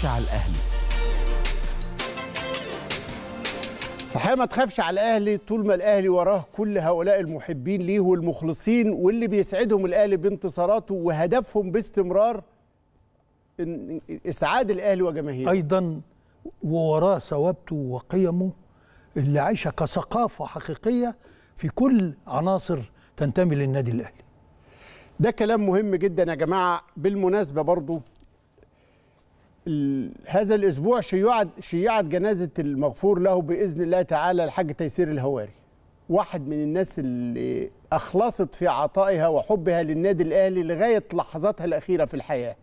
تخافش على الاهلي الحقيقه ما تخافش على الاهلي طول ما الاهلي وراه كل هؤلاء المحبين ليه والمخلصين واللي بيسعدهم الاهلي بانتصاراته وهدفهم باستمرار اسعاد الاهلي وجماهيره ايضا ووراه ثوابته وقيمه اللي عايشه كثقافه حقيقيه في كل عناصر تنتمي للنادي الاهلي ده كلام مهم جدا يا جماعه بالمناسبه برضو هذا الاسبوع شيعت شيعت جنازه المغفور له باذن الله تعالى الحاج تيسير الهواري واحد من الناس اللي اخلصت في عطائها وحبها للنادي الاهلي لغايه لحظاتها الاخيره في الحياه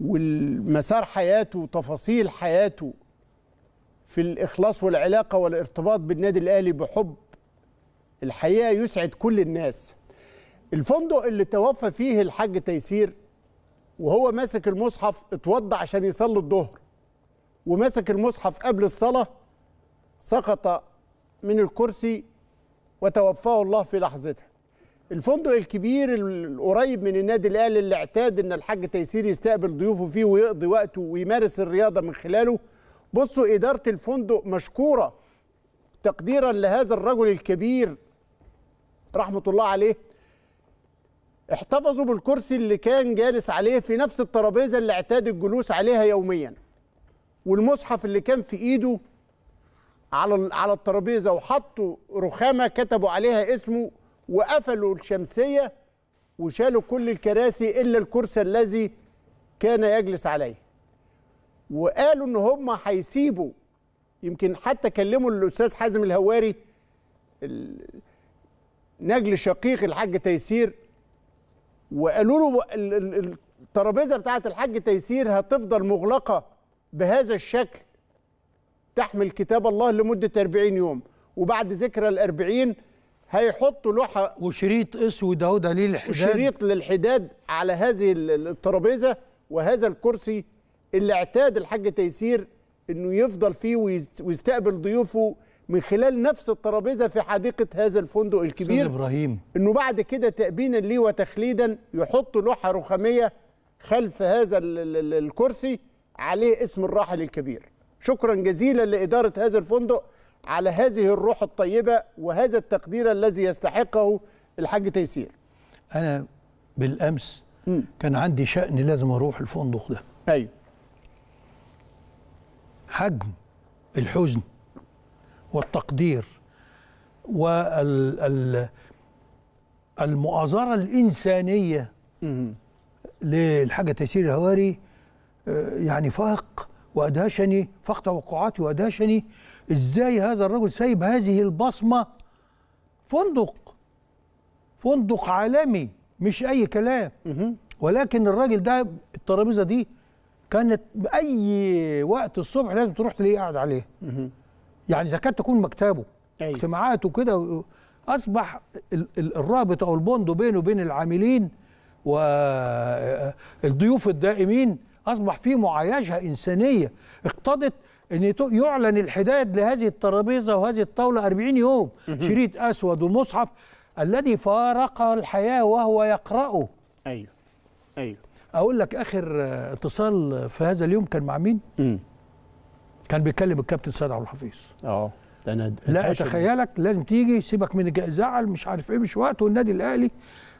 والمسار حياته وتفاصيل حياته في الإخلاص والعلاقة والارتباط بالنادي الأهلي بحب الحقيقة يسعد كل الناس الفندق اللي توفى فيه الحاج تيسير وهو ماسك المصحف اتوضى عشان يصلي الظهر وماسك المصحف قبل الصلاة سقط من الكرسي وتوفاه الله في لحظتها الفندق الكبير القريب من النادي الاهلي اللي اعتاد ان الحاج تيسير يستقبل ضيوفه فيه ويقضي وقته ويمارس الرياضه من خلاله بصوا اداره الفندق مشكوره تقديرا لهذا الرجل الكبير رحمه الله عليه احتفظوا بالكرسي اللي كان جالس عليه في نفس الترابيزه اللي اعتاد الجلوس عليها يوميا والمصحف اللي كان في ايده على على الترابيزه وحطوا رخامه كتبوا عليها اسمه وقفلوا الشمسيه وشالوا كل الكراسي الا الكرسي الذي كان يجلس عليه وقالوا ان هم هيسيبوا يمكن حتى كلموا الاستاذ حازم الهواري نجل شقيق الحاج تيسير وقالوا له الترابيزه بتاعه الحاج تيسير هتفضل مغلقه بهذا الشكل تحمل كتاب الله لمده 40 يوم وبعد ذكرى ال 40 هيحطوا لوحه وشريط اسود اهو دليل الحداد وشريط للحداد على هذه الترابيزه وهذا الكرسي اللي اعتاد الحاج تيسير انه يفضل فيه ويستقبل ضيوفه من خلال نفس الترابيزه في حديقه هذا الفندق الكبير ابراهيم انه بعد كده تأبينا ليه وتخليدا يحط لوحه رخاميه خلف هذا الكرسي عليه اسم الراحل الكبير شكرا جزيلا لاداره هذا الفندق على هذه الروح الطيبه وهذا التقدير الذي يستحقه الحاج تيسير انا بالامس م. كان عندي شأن لازم اروح الفندق ده ايوه حجم الحزن والتقدير والمؤازرة الإنسانية للحاجة تيسير الهواري آه، يعني فاق وأدهشني فاق توقعاتي وأدهشني إزاي هذا الرجل سايب هذه البصمة فندق فندق عالمي مش أي كلام ولكن الراجل ده الترابيزة دي كانت بأي وقت الصبح لازم تروح تلاقيه قاعد عليها يعني تكاد تكون مكتبه أيوة. اجتماعاته كده اصبح الرابط او البوند بينه وبين العاملين والضيوف الدائمين اصبح في معايشه انسانيه اقتضت ان يعلن الحداد لهذه الترابيزه وهذه الطاوله 40 يوم شريط اسود والمصحف الذي فارق الحياه وهو يقراه ايوه ايوه اقول لك اخر اتصال في هذا اليوم كان مع مين؟ م. كان بيتكلم الكابتن سيد عبد الحفيظ اه انا لا اتخيلك لازم تيجي سيبك من زعل مش عارف ايه مش وقته النادي الاهلي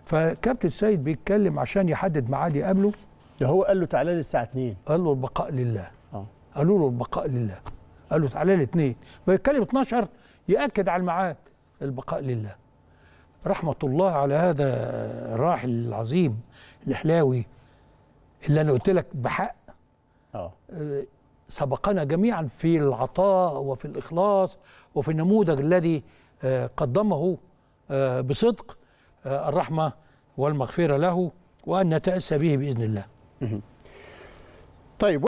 فكابتن سيد بيتكلم عشان يحدد ميعاد يقابله ده هو قال له تعالى لي الساعه 2 قال له البقاء لله اه قالوا له البقاء لله قال له تعالى لي 2 بيتكلم 12 ياكد على الميعاد البقاء لله رحمه الله على هذا الراحل العظيم الحلاوي اللي انا قلت لك بحق اه, آه، سبقنا جميعا في العطاء وفي الإخلاص وفي النموذج الذي آه، قدمه آه، بصدق آه، الرحمة والمغفرة له وأن نتأسى به بإذن الله طيب